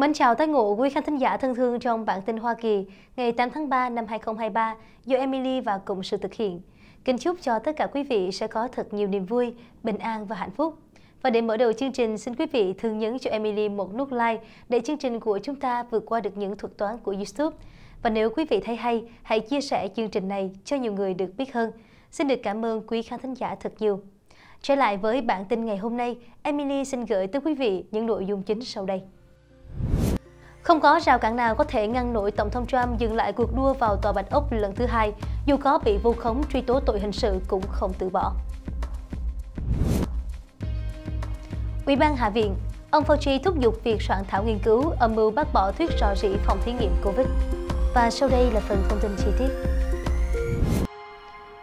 Mến chào tất ngộ quý khán thính giả thân thương trong bản tin Hoa Kỳ ngày 8 tháng 3 năm 2023 do Emily và Cộng sự thực hiện. Kính chúc cho tất cả quý vị sẽ có thật nhiều niềm vui, bình an và hạnh phúc. Và để mở đầu chương trình, xin quý vị thường nhấn cho Emily một nút like để chương trình của chúng ta vượt qua được những thuật toán của YouTube. Và nếu quý vị thấy hay, hãy chia sẻ chương trình này cho nhiều người được biết hơn. Xin được cảm ơn quý khán thính giả thật nhiều. Trở lại với bản tin ngày hôm nay, Emily xin gửi tới quý vị những nội dung chính sau đây. Không có rào cản nào có thể ngăn nổi Tổng thống Trump dừng lại cuộc đua vào Tòa Bạch Ốc lần thứ hai, dù có bị vu khống truy tố tội hình sự cũng không từ bỏ. Ủy ban Hạ viện, ông Fauci thúc giục việc soạn thảo nghiên cứu âm mưu bác bỏ thuyết rò rỉ phòng thí nghiệm Covid. Và sau đây là phần thông tin chi tiết.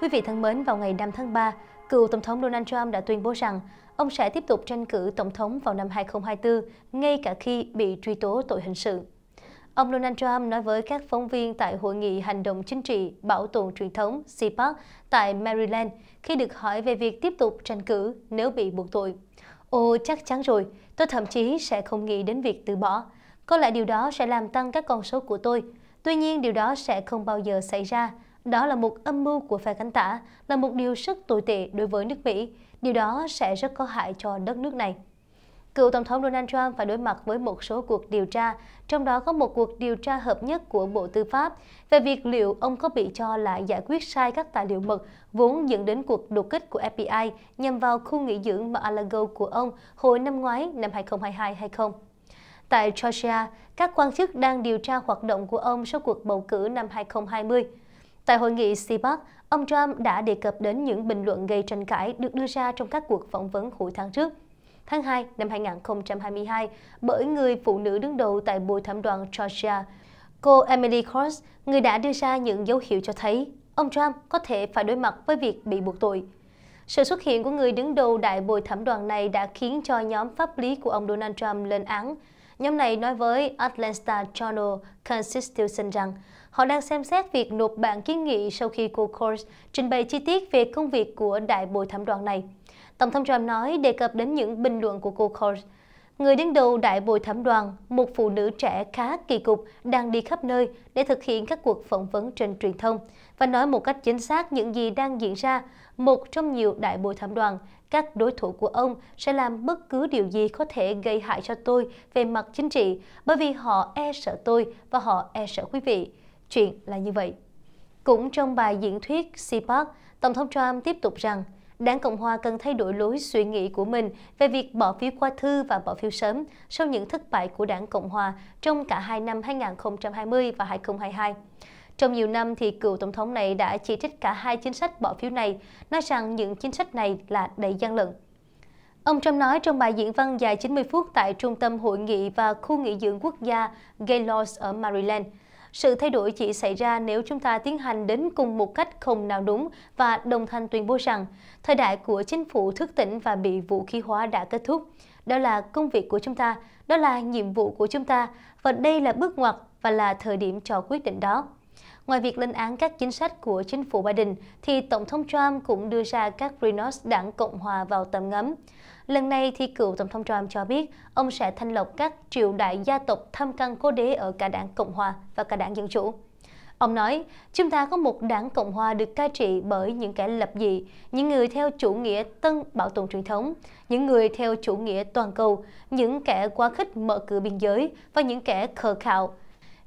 Quý vị thân mến, vào ngày 5 tháng 3, Cựu Tổng thống Donald Trump đã tuyên bố rằng ông sẽ tiếp tục tranh cử Tổng thống vào năm 2024, ngay cả khi bị truy tố tội hình sự. Ông Donald Trump nói với các phóng viên tại Hội nghị Hành động Chính trị Bảo tồn Truyền thống CPAC tại Maryland khi được hỏi về việc tiếp tục tranh cử nếu bị buộc tội. Ồ, chắc chắn rồi, tôi thậm chí sẽ không nghĩ đến việc từ bỏ. Có lẽ điều đó sẽ làm tăng các con số của tôi. Tuy nhiên, điều đó sẽ không bao giờ xảy ra đó là một âm mưu của phe cánh tả, là một điều rất tồi tệ đối với nước Mỹ. Điều đó sẽ rất có hại cho đất nước này. Cựu Tổng thống Donald Trump phải đối mặt với một số cuộc điều tra, trong đó có một cuộc điều tra hợp nhất của Bộ Tư pháp về việc liệu ông có bị cho là giải quyết sai các tài liệu mật vốn dẫn đến cuộc đột kích của FBI nhằm vào khu nghỉ dưỡng Mar-a-Lago của ông hồi năm ngoái năm 2022 hay không. Tại Georgia, các quan chức đang điều tra hoạt động của ông sau cuộc bầu cử năm 2020. Tại hội nghị CPAC, ông Trump đã đề cập đến những bình luận gây tranh cãi được đưa ra trong các cuộc phỏng vấn hồi tháng trước. Tháng 2 năm 2022, bởi người phụ nữ đứng đầu tại bồi thẩm đoàn Georgia, cô Emily Cross, người đã đưa ra những dấu hiệu cho thấy ông Trump có thể phải đối mặt với việc bị buộc tội. Sự xuất hiện của người đứng đầu đại bồi thẩm đoàn này đã khiến cho nhóm pháp lý của ông Donald Trump lên án Nhóm này nói với Atlanta Journal Constitution rằng họ đang xem xét việc nộp bản kiến nghị sau khi cô Kors trình bày chi tiết về công việc của đại bồi thẩm đoàn này. Tổng thống Trump nói đề cập đến những bình luận của cô Kors. Người đứng đầu đại bồi thẩm đoàn, một phụ nữ trẻ khá kỳ cục, đang đi khắp nơi để thực hiện các cuộc phỏng vấn trên truyền thông và nói một cách chính xác những gì đang diễn ra một trong nhiều đại bồi thẩm đoàn, các đối thủ của ông sẽ làm bất cứ điều gì có thể gây hại cho tôi về mặt chính trị, bởi vì họ e sợ tôi và họ e sợ quý vị. Chuyện là như vậy. Cũng trong bài diễn thuyết CPAC, Tổng thống Trump tiếp tục rằng, Đảng Cộng Hòa cần thay đổi lối suy nghĩ của mình về việc bỏ phiếu qua thư và bỏ phiếu sớm sau những thất bại của Đảng Cộng Hòa trong cả hai năm 2020 và 2022. Trong nhiều năm thì cựu tổng thống này đã chỉ trích cả hai chính sách bỏ phiếu này, nói rằng những chính sách này là đầy gian lận. Ông Trump nói trong bài diễn văn dài 90 phút tại Trung tâm Hội nghị và Khu nghỉ dưỡng quốc gia Gaylord ở Maryland. Sự thay đổi chỉ xảy ra nếu chúng ta tiến hành đến cùng một cách không nào đúng và đồng thanh tuyên bố rằng thời đại của chính phủ thức tỉnh và bị vũ khí hóa đã kết thúc. Đó là công việc của chúng ta, đó là nhiệm vụ của chúng ta và đây là bước ngoặt và là thời điểm cho quyết định đó. Ngoài việc lên án các chính sách của chính phủ Biden, thì Tổng thống Trump cũng đưa ra các Rhinos đảng Cộng hòa vào tầm ngắm. Lần này thì cựu Tổng thống Trump cho biết ông sẽ thanh lọc các triệu đại gia tộc tham căn cố đế ở cả đảng Cộng hòa và cả đảng Dân Chủ. Ông nói, chúng ta có một đảng Cộng hòa được cai trị bởi những kẻ lập dị, những người theo chủ nghĩa tân bảo tồn truyền thống, những người theo chủ nghĩa toàn cầu, những kẻ quá khích mở cửa biên giới và những kẻ khờ khạo,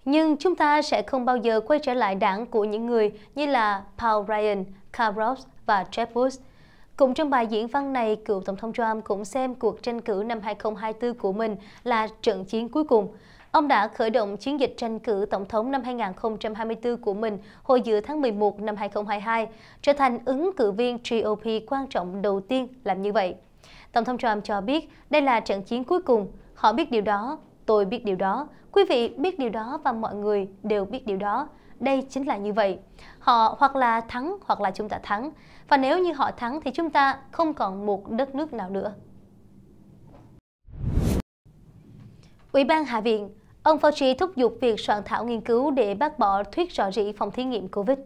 nhưng chúng ta sẽ không bao giờ quay trở lại đảng của những người như là Paul Ryan, Karl Rove và Jeb Bush. Cũng trong bài diễn văn này, cựu Tổng thống Trump cũng xem cuộc tranh cử năm 2024 của mình là trận chiến cuối cùng. Ông đã khởi động chiến dịch tranh cử Tổng thống năm 2024 của mình hồi giữa tháng 11 năm 2022, trở thành ứng cử viên GOP quan trọng đầu tiên làm như vậy. Tổng thống Trump cho biết đây là trận chiến cuối cùng. Họ biết điều đó, tôi biết điều đó, Quý vị biết điều đó và mọi người đều biết điều đó. Đây chính là như vậy. Họ hoặc là thắng hoặc là chúng ta thắng. Và nếu như họ thắng thì chúng ta không còn một đất nước nào nữa. Ủy ban Hạ viện, ông Fauci thúc giục việc soạn thảo nghiên cứu để bác bỏ thuyết rõ rỉ phòng thí nghiệm COVID.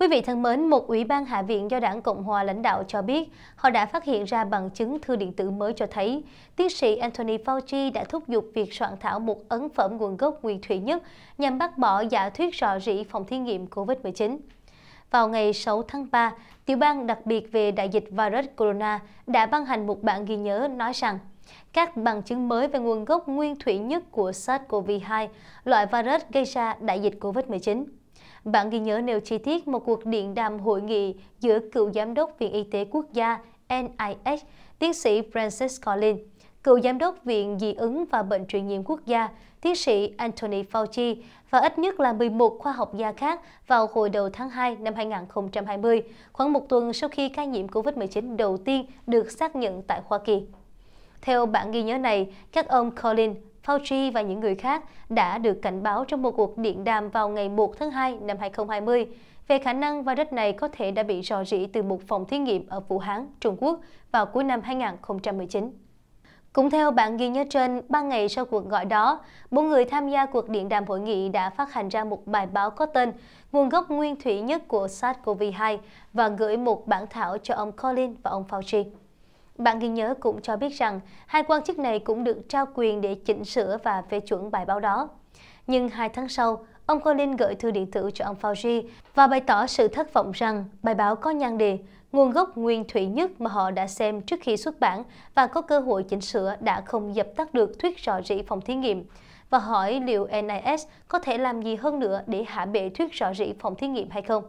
Quý vị thân mến, một ủy ban hạ viện do đảng Cộng hòa lãnh đạo cho biết họ đã phát hiện ra bằng chứng thư điện tử mới cho thấy tiến sĩ Anthony Fauci đã thúc giục việc soạn thảo một ấn phẩm nguồn gốc nguyên thủy nhất nhằm bác bỏ giả thuyết rò rỉ phòng thí nghiệm COVID-19. Vào ngày 6 tháng 3, tiểu ban đặc biệt về đại dịch virus corona đã ban hành một bản ghi nhớ nói rằng các bằng chứng mới về nguồn gốc nguyên thủy nhất của SARS-CoV-2, loại virus gây ra đại dịch COVID-19. Bản ghi nhớ nêu chi tiết một cuộc điện đàm hội nghị giữa cựu giám đốc Viện Y tế Quốc gia NIH, tiến sĩ Francis Collins, cựu giám đốc Viện Dị ứng và Bệnh truyền nhiễm quốc gia, tiến sĩ Anthony Fauci và ít nhất là 11 khoa học gia khác vào hồi đầu tháng 2 năm 2020, khoảng một tuần sau khi ca nhiễm COVID-19 đầu tiên được xác nhận tại Hoa Kỳ. Theo bản ghi nhớ này, các ông Colin, Fauci và những người khác đã được cảnh báo trong một cuộc điện đàm vào ngày 1 tháng 2 năm 2020 về khả năng virus này có thể đã bị rò rỉ từ một phòng thí nghiệm ở Vũ Hán, Trung Quốc vào cuối năm 2019. Cũng theo bản ghi nhớ trên, 3 ngày sau cuộc gọi đó, bốn người tham gia cuộc điện đàm hội nghị đã phát hành ra một bài báo có tên Nguồn gốc nguyên thủy nhất của SARS-CoV-2 và gửi một bản thảo cho ông Colin và ông Fauci. Bạn ghi nhớ cũng cho biết rằng hai quan chức này cũng được trao quyền để chỉnh sửa và phê chuẩn bài báo đó. Nhưng hai tháng sau, ông Colin gửi thư điện tử cho ông Fauci và bày tỏ sự thất vọng rằng bài báo có nhan đề nguồn gốc nguyên thủy nhất mà họ đã xem trước khi xuất bản và có cơ hội chỉnh sửa đã không dập tắt được thuyết rò rỉ phòng thí nghiệm và hỏi liệu NIS có thể làm gì hơn nữa để hạ bệ thuyết rò rỉ phòng thí nghiệm hay không.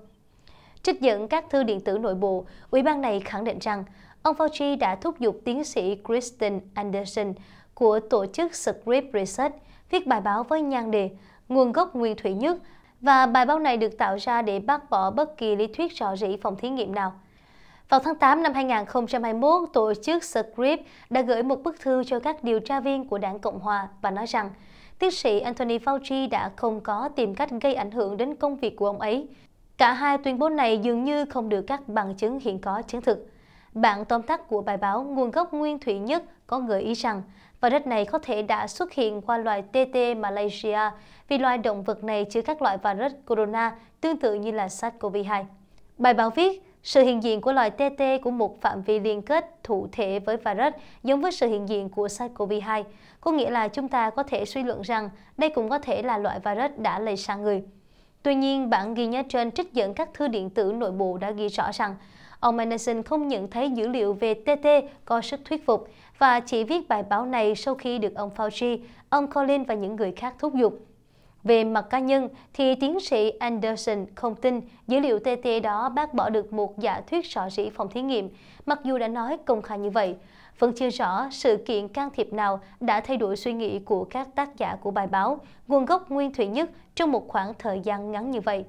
Trích dẫn các thư điện tử nội bộ, ủy ban này khẳng định rằng Ông Fauci đã thúc giục tiến sĩ Kristen Anderson của tổ chức Script Research viết bài báo với nhan đề Nguồn gốc nguyên thủy nhất và bài báo này được tạo ra để bác bỏ bất kỳ lý thuyết rò rỉ phòng thí nghiệm nào. Vào tháng 8 năm 2021, tổ chức Script đã gửi một bức thư cho các điều tra viên của đảng Cộng Hòa và nói rằng tiến sĩ Anthony Fauci đã không có tìm cách gây ảnh hưởng đến công việc của ông ấy. Cả hai tuyên bố này dường như không được các bằng chứng hiện có chứng thực. Bản tóm tắt của bài báo Nguồn gốc nguyên thủy nhất có gợi ý rằng virus này có thể đã xuất hiện qua loài TT Malaysia vì loài động vật này chứa các loại virus corona tương tự như là SARS-CoV-2. Bài báo viết, sự hiện diện của loài TT của một phạm vi liên kết thụ thể với virus giống với sự hiện diện của SARS-CoV-2, có nghĩa là chúng ta có thể suy luận rằng đây cũng có thể là loại virus đã lây sang người. Tuy nhiên, bản ghi nhớ trên trích dẫn các thư điện tử nội bộ đã ghi rõ rằng Ông Anderson không nhận thấy dữ liệu về TT có sức thuyết phục và chỉ viết bài báo này sau khi được ông Fauci, ông Colin và những người khác thúc giục. Về mặt cá nhân, thì tiến sĩ Anderson không tin dữ liệu TT đó bác bỏ được một giả thuyết rõ rỉ phòng thí nghiệm, mặc dù đã nói công khai như vậy. Vẫn chưa rõ sự kiện can thiệp nào đã thay đổi suy nghĩ của các tác giả của bài báo, nguồn gốc nguyên thủy nhất trong một khoảng thời gian ngắn như vậy.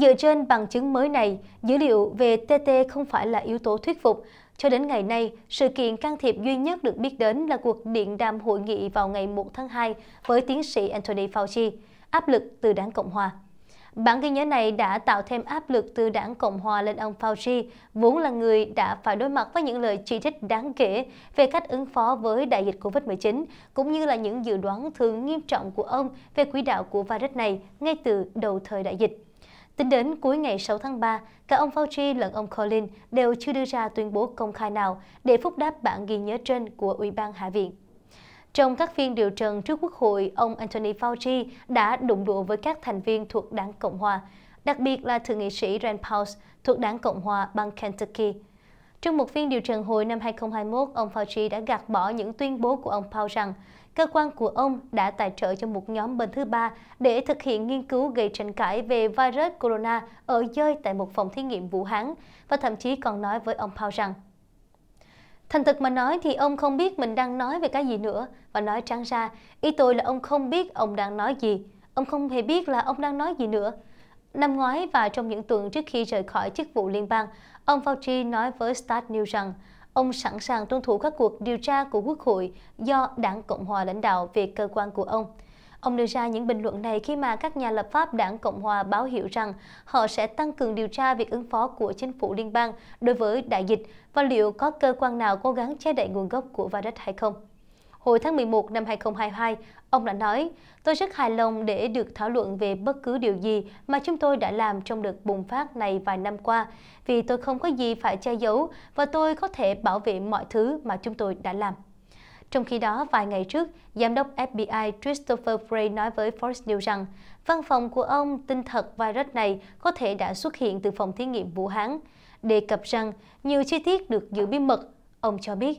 Dựa trên bằng chứng mới này, dữ liệu về TT không phải là yếu tố thuyết phục. Cho đến ngày nay, sự kiện can thiệp duy nhất được biết đến là cuộc điện đàm hội nghị vào ngày 1 tháng 2 với tiến sĩ Anthony Fauci, áp lực từ đảng Cộng Hòa. Bản ghi nhớ này đã tạo thêm áp lực từ đảng Cộng Hòa lên ông Fauci, vốn là người đã phải đối mặt với những lời chỉ trích đáng kể về cách ứng phó với đại dịch COVID-19, cũng như là những dự đoán thường nghiêm trọng của ông về quỹ đạo của virus này ngay từ đầu thời đại dịch. Tính đến cuối ngày 6 tháng 3, cả ông Fauci lẫn ông Colin đều chưa đưa ra tuyên bố công khai nào để phúc đáp bản ghi nhớ trên của Ủy ban Hạ viện. Trong các phiên điều trần trước Quốc hội, ông Anthony Fauci đã đụng độ với các thành viên thuộc đảng Cộng Hòa, đặc biệt là Thượng nghị sĩ Rand Paul thuộc đảng Cộng Hòa bang Kentucky. Trong một phiên điều trần hồi năm 2021, ông Fauci đã gạt bỏ những tuyên bố của ông Powell rằng cơ quan của ông đã tài trợ cho một nhóm bên thứ ba để thực hiện nghiên cứu gây tranh cãi về virus corona ở dơi tại một phòng thí nghiệm Vũ Hán và thậm chí còn nói với ông Powell rằng Thành thực mà nói thì ông không biết mình đang nói về cái gì nữa và nói trắng ra, ý tôi là ông không biết ông đang nói gì, ông không hề biết là ông đang nói gì nữa Năm ngoái và trong những tuần trước khi rời khỏi chức vụ liên bang, ông Fauci nói với Start News rằng ông sẵn sàng tuân thủ các cuộc điều tra của Quốc hội do Đảng Cộng Hòa lãnh đạo về cơ quan của ông. Ông đưa ra những bình luận này khi mà các nhà lập pháp Đảng Cộng Hòa báo hiệu rằng họ sẽ tăng cường điều tra việc ứng phó của chính phủ liên bang đối với đại dịch và liệu có cơ quan nào cố gắng che đậy nguồn gốc của virus hay không hồi tháng 11 năm 2022, ông đã nói, tôi rất hài lòng để được thảo luận về bất cứ điều gì mà chúng tôi đã làm trong đợt bùng phát này vài năm qua, vì tôi không có gì phải che giấu và tôi có thể bảo vệ mọi thứ mà chúng tôi đã làm. Trong khi đó, vài ngày trước, Giám đốc FBI Christopher Wray nói với Fox News rằng văn phòng của ông tin thật virus này có thể đã xuất hiện từ phòng thí nghiệm Vũ Hán. Đề cập rằng nhiều chi tiết được giữ bí mật, ông cho biết